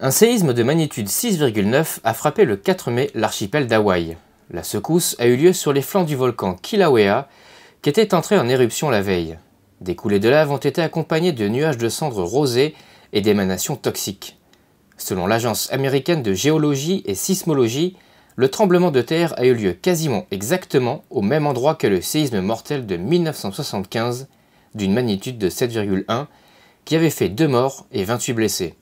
Un séisme de magnitude 6,9 a frappé le 4 mai l'archipel d'Hawaï. La secousse a eu lieu sur les flancs du volcan Kilauea, qui était entré en éruption la veille. Des coulées de lave ont été accompagnées de nuages de cendres rosées et d'émanations toxiques. Selon l'Agence américaine de géologie et sismologie, le tremblement de terre a eu lieu quasiment exactement au même endroit que le séisme mortel de 1975, d'une magnitude de 7,1 qui avait fait 2 morts et 28 blessés.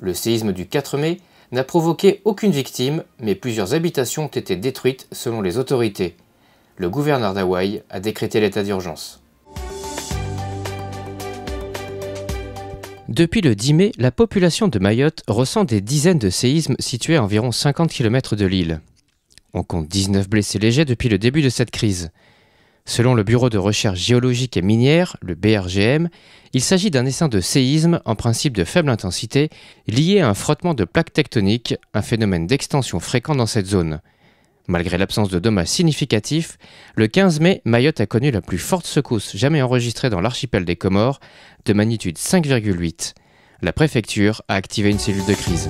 Le séisme du 4 mai n'a provoqué aucune victime, mais plusieurs habitations ont été détruites selon les autorités. Le gouverneur d'Hawaï a décrété l'état d'urgence. Depuis le 10 mai, la population de Mayotte ressent des dizaines de séismes situés à environ 50 km de l'île. On compte 19 blessés légers depuis le début de cette crise. Selon le Bureau de recherche géologique et minière, le BRGM, il s'agit d'un essaim de séisme en principe de faible intensité lié à un frottement de plaques tectoniques, un phénomène d'extension fréquent dans cette zone. Malgré l'absence de dommages significatifs, le 15 mai, Mayotte a connu la plus forte secousse jamais enregistrée dans l'archipel des Comores, de magnitude 5,8. La préfecture a activé une cellule de crise.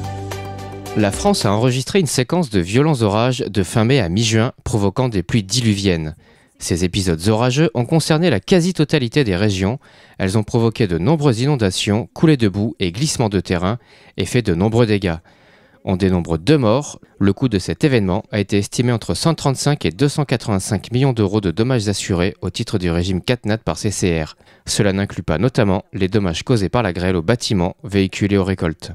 La France a enregistré une séquence de violents orages de fin mai à mi-juin, provoquant des pluies diluviennes. Ces épisodes orageux ont concerné la quasi-totalité des régions. Elles ont provoqué de nombreuses inondations, coulées de boue et glissements de terrain et fait de nombreux dégâts. On dénombre deux morts. Le coût de cet événement a été estimé entre 135 et 285 millions d'euros de dommages assurés au titre du régime CatNat par CCR. Cela n'inclut pas notamment les dommages causés par la grêle aux bâtiments, véhicules et aux récoltes.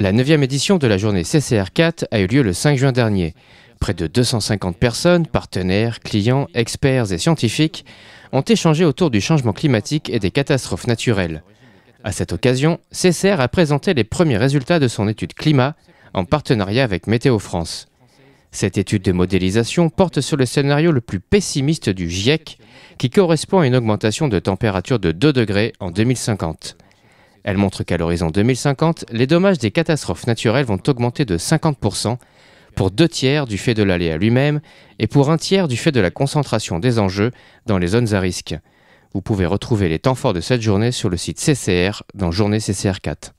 La 9e édition de la journée CCR4 a eu lieu le 5 juin dernier. Près de 250 personnes, partenaires, clients, experts et scientifiques ont échangé autour du changement climatique et des catastrophes naturelles. À cette occasion, CSER a présenté les premiers résultats de son étude climat en partenariat avec Météo France. Cette étude de modélisation porte sur le scénario le plus pessimiste du GIEC, qui correspond à une augmentation de température de 2 degrés en 2050. Elle montre qu'à l'horizon 2050, les dommages des catastrophes naturelles vont augmenter de 50 pour deux tiers du fait de à lui-même et pour un tiers du fait de la concentration des enjeux dans les zones à risque. Vous pouvez retrouver les temps forts de cette journée sur le site CCR dans Journée CCR4.